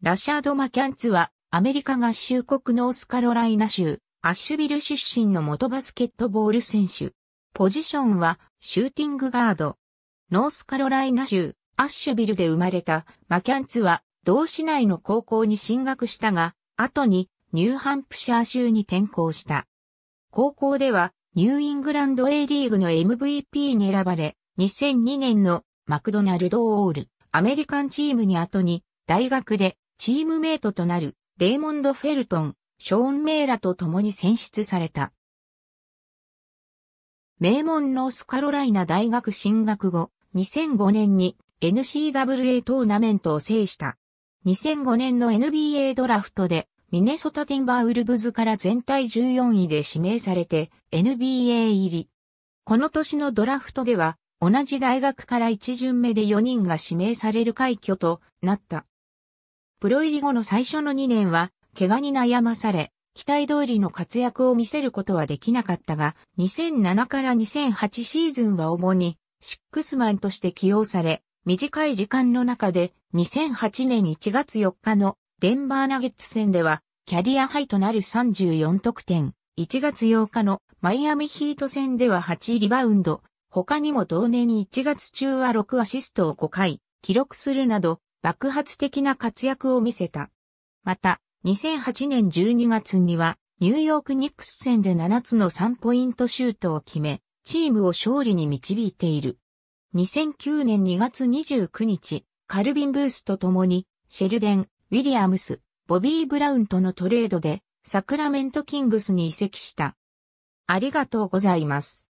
ラシャード・マキャンツは、アメリカ合衆国ノースカロライナ州、アッシュビル出身の元バスケットボール選手。ポジションは、シューティングガード。ノースカロライナ州、アッシュビルで生まれた、マキャンツは、同市内の高校に進学したが、後に、ニューハンプシャー州に転校した。高校では、ニューイングランド A リーグの MVP に選ばれ、2002年のマクドナルド・オール、アメリカンチームに後に、大学でチームメイトとなるレイモンド・フェルトン、ショーン・メイラと共に選出された。名門ノースカロライナ大学進学後、2005年に NCAA トーナメントを制した。2005年の NBA ドラフトでミネソタティンバーウルブズから全体14位で指名されて NBA 入り。この年のドラフトでは同じ大学から一巡目で4人が指名される快挙となった。プロ入り後の最初の2年は、怪我に悩まされ、期待通りの活躍を見せることはできなかったが、2007から2008シーズンは主に、シックスマンとして起用され、短い時間の中で、2008年1月4日のデンバーナゲッツ戦では、キャリアハイとなる34得点、1月8日のマイアミヒート戦では8リバウンド、他にも同年1月中は6アシストを5回、記録するなど、爆発的な活躍を見せた。また、2008年12月には、ニューヨークニックス戦で7つの3ポイントシュートを決め、チームを勝利に導いている。2009年2月29日、カルビン・ブースと共に、シェルデン、ウィリアムス、ボビー・ブラウンとのトレードで、サクラメント・キングスに移籍した。ありがとうございます。